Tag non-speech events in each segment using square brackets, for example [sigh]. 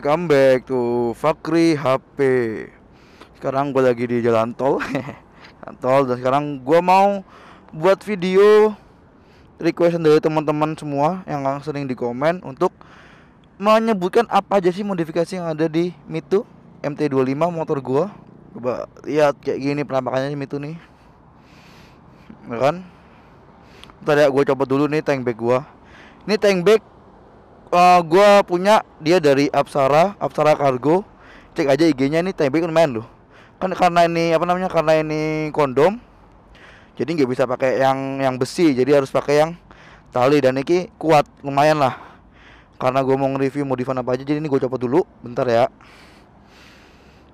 welcome back to Fakri HP Sekarang gue lagi di jalan tol [laughs] tol dan sekarang gue mau buat video request dari teman-teman semua yang sering di komen untuk menyebutkan apa aja sih modifikasi yang ada di Mitu MT25 motor gue. Coba lihat kayak gini penampakannya Mitu nih. Ya kan? Tadi ya gue coba dulu nih tank bag gue. Ini tank bag uh, eh, gue punya dia dari Absara, Absara Cargo cek aja IG-nya ini tembik kan main loh kan karena ini apa namanya karena ini kondom jadi nggak bisa pakai yang yang besi jadi harus pakai yang tali dan ini kuat lumayan lah karena gue mau nge-review modifan apa aja jadi ini gue copot dulu bentar ya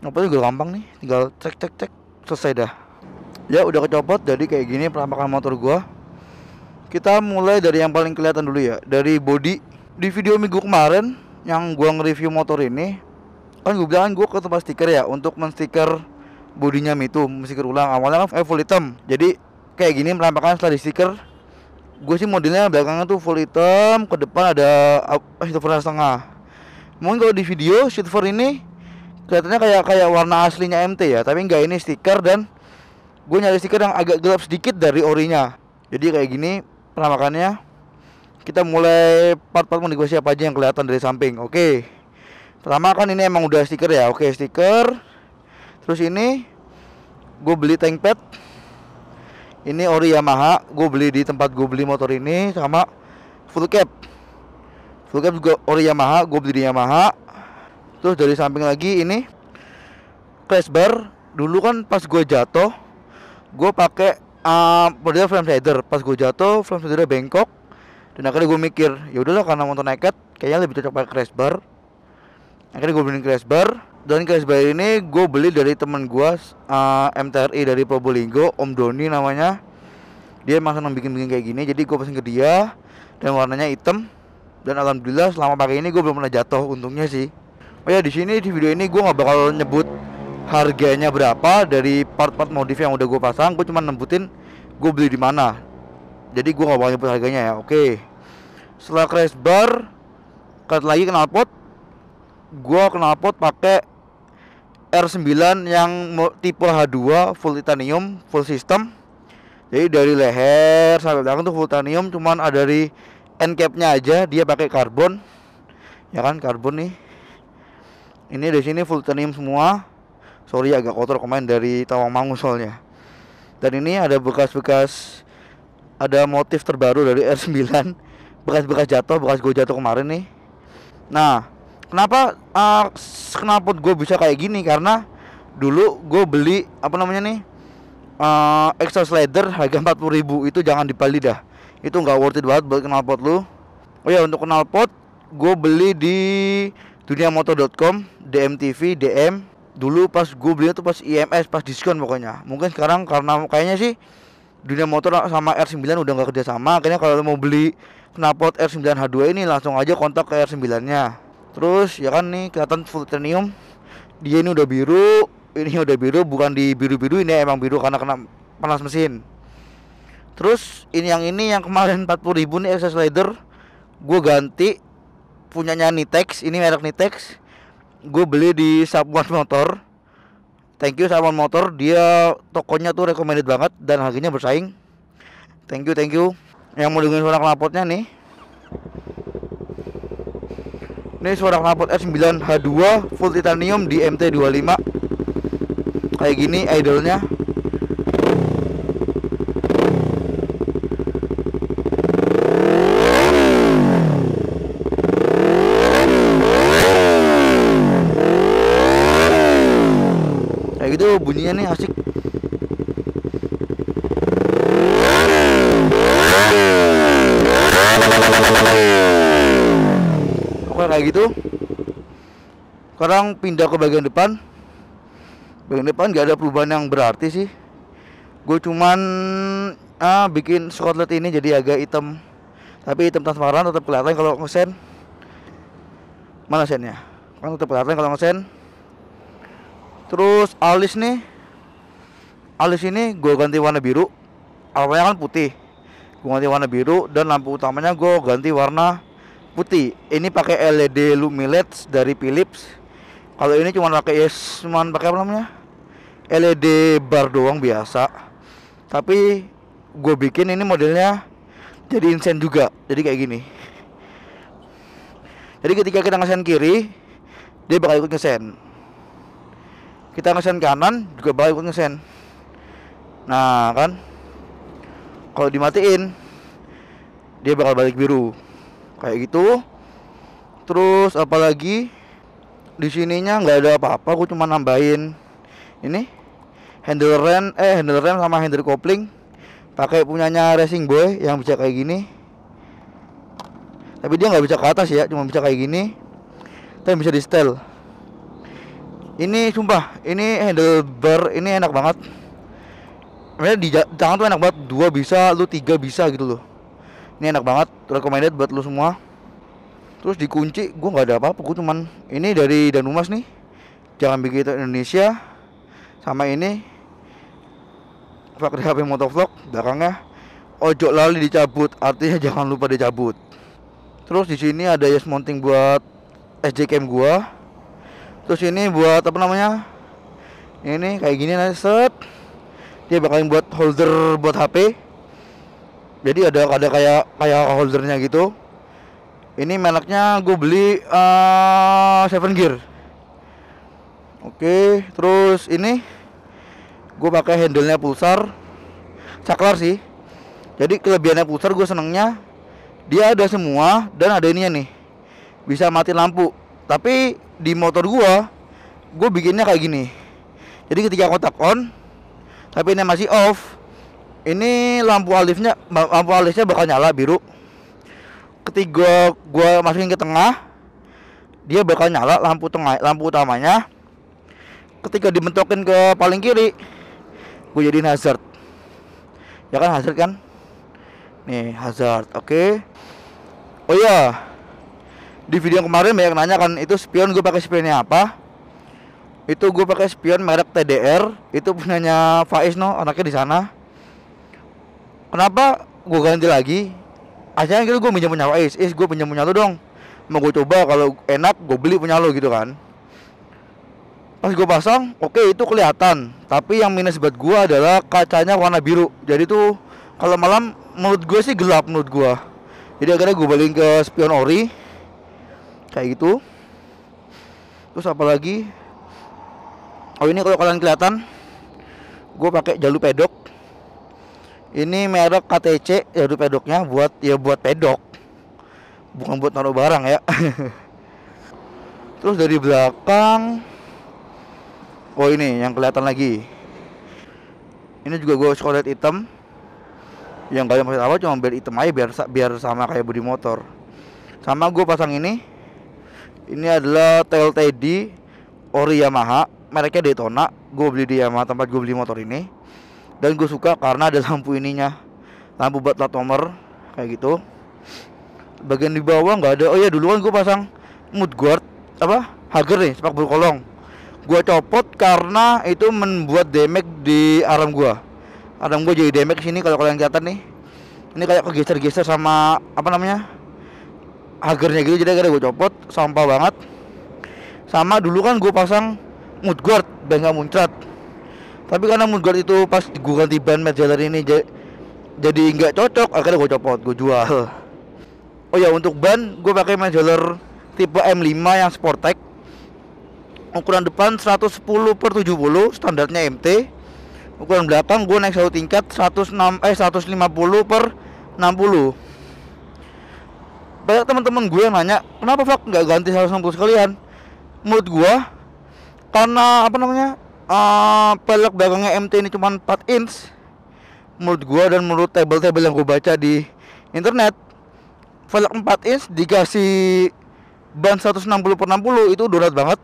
apa juga gampang nih tinggal cek cek cek selesai dah ya udah kecopot jadi kayak gini perampakan motor gue kita mulai dari yang paling kelihatan dulu ya dari body di video minggu kemarin yang gua nge-review motor ini kan gue bilang gue ke tempat stiker ya untuk menstiker bodinya itu menstiker ulang awalnya kan full item. jadi kayak gini penampakannya setelah di stiker gue sih modelnya belakangnya tuh full item, ke depan ada shift eh, silver setengah mungkin kalau di video silver ini kelihatannya kayak kayak warna aslinya MT ya tapi nggak ini stiker dan gue nyari stiker yang agak gelap sedikit dari orinya jadi kayak gini penampakannya kita mulai part-part menegosi apa aja yang kelihatan dari samping oke okay. pertama kan ini emang udah stiker ya oke okay, stiker terus ini gue beli tank pad ini ori Yamaha gue beli di tempat gue beli motor ini sama full cap full cap juga ori Yamaha gue beli di Yamaha terus dari samping lagi ini crash bar dulu kan pas gue jatuh gue pakai uh, model frame slider. pas gue jatuh frame headernya bengkok dan akhirnya gue mikir ya udahlah karena motor naked kayaknya lebih cocok pakai crash bar akhirnya gue beli crash bar dan crash bar ini gue beli dari temen gue uh, MTRI dari Probolinggo Om Doni namanya dia emang senang bikin-bikin kayak gini jadi gue pesen ke dia dan warnanya hitam dan alhamdulillah selama pakai ini gue belum pernah jatuh untungnya sih oh ya di sini di video ini gue nggak bakal nyebut harganya berapa dari part-part modif yang udah gue pasang gue cuma nembutin gue beli di mana jadi gue gak mau nyebut harganya ya oke okay. setelah crash bar cut lagi knalpot gue knalpot pakai R9 yang tipe H2 full titanium full system jadi dari leher sampai belakang tuh full titanium cuman ada dari end capnya aja dia pakai karbon ya kan karbon nih ini dari sini full titanium semua sorry agak kotor komen dari tawang soalnya dan ini ada bekas-bekas ada motif terbaru dari R9 bekas-bekas jatuh bekas gue jatuh kemarin nih nah kenapa uh, kenapa gue bisa kayak gini karena dulu gue beli apa namanya nih uh, ah, exhaust slider harga 40 ribu itu jangan dibeli dah itu nggak worth it banget buat knalpot lu oh ya untuk knalpot gue beli di duniamoto.com DMTV DM dulu pas gue beli itu pas IMS pas diskon pokoknya mungkin sekarang karena kayaknya sih dunia motor sama R9 udah nggak kerja sama akhirnya kalau mau beli knalpot R9H2 ini langsung aja kontak ke R9 nya terus ya kan nih kelihatan full titanium dia ini udah biru ini udah biru bukan di biru-biru ini ya, emang biru karena kena panas mesin terus ini yang ini yang kemarin 40 ribu nih excess slider. gue ganti punyanya Nitex ini merek Nitex gue beli di Sabuan Motor thank you Salmon Motor dia tokonya tuh recommended banget dan harganya bersaing thank you thank you yang mau dengerin suara knalpotnya nih ini suara knalpot S9H2 full titanium di MT25 kayak gini idolnya bunyinya nih asik oke kayak gitu sekarang pindah ke bagian depan bagian depan gak ada perubahan yang berarti sih gue cuman ah, bikin skotlet ini jadi agak hitam tapi hitam transparan tetap kelihatan kalau ngesen mana sennya kan tetap kelihatan kalau ngesen terus alis nih alis ini gue ganti warna biru awalnya kan putih gue ganti warna biru dan lampu utamanya gue ganti warna putih ini pakai LED Lumileds dari Philips kalau ini cuma pakai ya, cuman pakai apa namanya LED bar doang biasa tapi gue bikin ini modelnya jadi insen juga jadi kayak gini jadi ketika kita ngesen kiri dia bakal ikut ngesen kita ngesen kanan juga balik ngesen nah kan kalau dimatiin dia bakal balik biru kayak gitu terus apalagi di sininya nggak ada apa-apa aku cuma nambahin ini handle rem eh handle rem sama handle kopling pakai punyanya racing boy yang bisa kayak gini tapi dia nggak bisa ke atas ya cuma bisa kayak gini tapi bisa di setel ini sumpah ini handlebar ini enak banget Mereka di tangan tuh enak banget dua bisa lu tiga bisa gitu loh ini enak banget recommended buat lu semua terus dikunci gue nggak ada apa-apa gua cuman ini dari Danumas nih jangan begitu Indonesia sama ini vlog Happy HP motovlog belakangnya ojok lali dicabut artinya [laughs] jangan lupa dicabut terus di sini ada yes mounting buat SJKM gua terus ini buat apa namanya ini kayak gini nanti set dia bakal buat holder buat HP jadi ada ada kayak kayak holdernya gitu ini mereknya gue beli uh, Seven Gear oke terus ini gue pakai handle nya pulsar saklar sih jadi kelebihannya pulsar gue senengnya dia ada semua dan ada ininya nih bisa mati lampu tapi di motor gua gue bikinnya kayak gini jadi ketika kotak on tapi ini masih off ini lampu alifnya lampu alifnya bakal nyala biru ketiga gua masukin ke tengah dia bakal nyala lampu tengah lampu utamanya ketika dibentokin ke paling kiri gue jadi hazard ya kan hazard kan nih hazard oke okay. oh iya di video yang kemarin banyak nanya kan itu spion gue pakai spionnya apa itu gue pakai spion merek TDR itu punyanya Faiz no anaknya di sana kenapa gue ganti lagi akhirnya gitu gue pinjam punya Faiz is gue pinjam punya lu dong mau gue coba kalau enak gue beli punya lo gitu kan pas gue pasang oke okay, itu kelihatan tapi yang minus buat gue adalah kacanya warna biru jadi tuh kalau malam menurut gue sih gelap menurut gue jadi akhirnya gue balik ke spion ori kayak gitu terus apalagi oh ini kalau kalian kelihatan gue pakai jalur pedok ini merek KTC jalur pedoknya buat ya buat pedok bukan buat naruh barang ya [laughs] terus dari belakang oh ini yang kelihatan lagi ini juga gue skolet hitam yang kalian mau tahu cuma biar hitam aja biar biar sama kayak bodi motor sama gue pasang ini ini adalah tail teddy ori Yamaha mereknya Daytona gue beli di Yamaha tempat gue beli motor ini dan gue suka karena ada lampu ininya lampu buat plat nomor kayak gitu bagian di bawah nggak ada oh iya dulu kan gue pasang mood guard apa hager nih sepak bulu kolong gue copot karena itu membuat damage di arm gue arm gue jadi damage sini kalau kalian kelihatan nih ini kayak kegeser-geser sama apa namanya hagernya gitu jadi akhirnya gue copot sampah banget sama dulu kan gue pasang mood guard biar nggak muncrat tapi karena mood guard itu pas gue ganti ban Matt ini jadi nggak cocok akhirnya gue copot gue jual oh ya untuk ban gue pakai Matt tipe M5 yang Sportec ukuran depan 110 per 70 standarnya MT ukuran belakang gue naik satu tingkat 106 eh 150 per 60 banyak teman-teman gue yang nanya kenapa vlog nggak ganti 160 sekalian menurut gue karena apa namanya uh, pelek belakangnya MT ini cuma 4 inch menurut gue dan menurut table-table yang gue baca di internet velg 4 inch dikasih ban 160 per 60 itu donat banget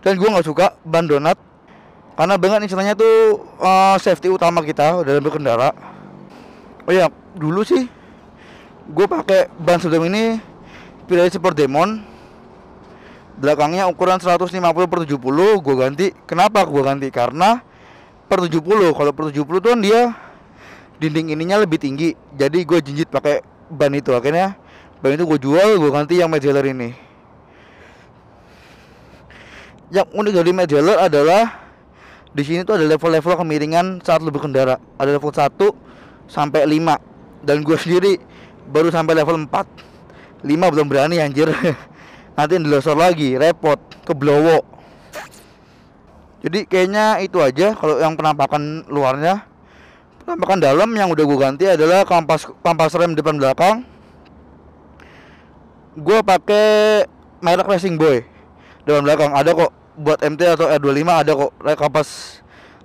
dan gue nggak suka ban donat karena banget istilahnya tuh uh, safety utama kita dalam berkendara oh ya dulu sih gue pakai ban sedang ini pilih Sport Demon belakangnya ukuran 150 per 70 gue ganti kenapa gue ganti karena per 70 kalau per 70 tuh kan dia dinding ininya lebih tinggi jadi gue jinjit pakai ban itu akhirnya ban itu gue jual gue ganti yang Medjeller ini yang unik dari Medjeller adalah di sini tuh ada level-level kemiringan saat lebih kendara ada level 1 sampai 5 dan gue sendiri baru sampai level 4 5 belum berani anjir [laughs] nanti dilosor lagi repot keblowo jadi kayaknya itu aja kalau yang penampakan luarnya penampakan dalam yang udah gue ganti adalah kampas kampas rem depan belakang gue pakai merek Racing Boy depan belakang ada kok buat MT atau R25 ada kok kampas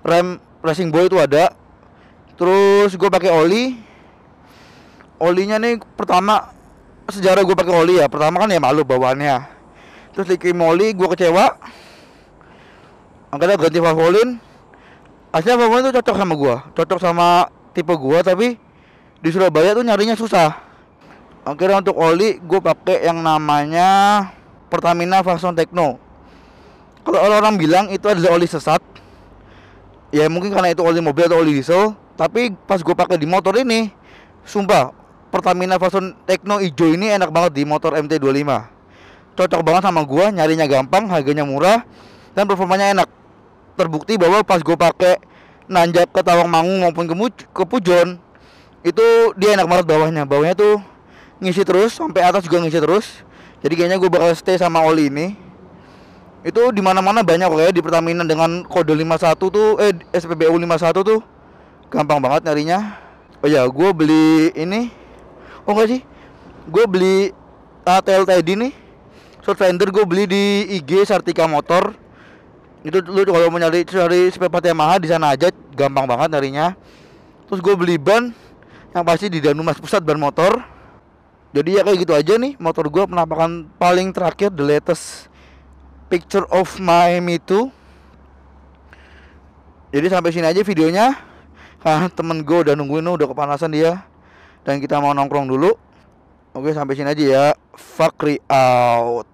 rem Racing Boy itu ada terus gue pakai oli olinya nih pertama sejarah gue pakai oli ya pertama kan ya malu bawaannya terus dikirim oli gue kecewa akhirnya ganti favolin aslinya favolin tuh cocok sama gue cocok sama tipe gue tapi di Surabaya tuh nyarinya susah akhirnya untuk oli gue pakai yang namanya Pertamina Fason Techno kalau orang bilang itu adalah oli sesat ya mungkin karena itu oli mobil atau oli diesel tapi pas gue pakai di motor ini sumpah Pertamina Fasun Techno Ijo ini enak banget di motor MT25 cocok banget sama gua nyarinya gampang harganya murah dan performanya enak terbukti bahwa pas gua pake nanjak ke Tawangmangu maupun ke, ke Pujon itu dia enak banget bawahnya bawahnya tuh ngisi terus sampai atas juga ngisi terus jadi kayaknya gue bakal stay sama Oli ini itu dimana mana mana banyak ya di Pertamina dengan kode 51 tuh eh SPBU 51 tuh gampang banget nyarinya oh ya gue beli ini oh gak sih gue beli ATL ah, Teddy nih short fender gue beli di IG Sartika Motor itu lu kalau mau nyari cari spare part yang mahal di sana aja gampang banget nyarinya terus gue beli ban yang pasti di Danumas Pusat ban motor jadi ya kayak gitu aja nih motor gue penampakan paling terakhir the latest picture of my me too jadi sampai sini aja videonya ah temen gue udah nungguin udah kepanasan dia dan kita mau nongkrong dulu oke sampai sini aja ya fakri out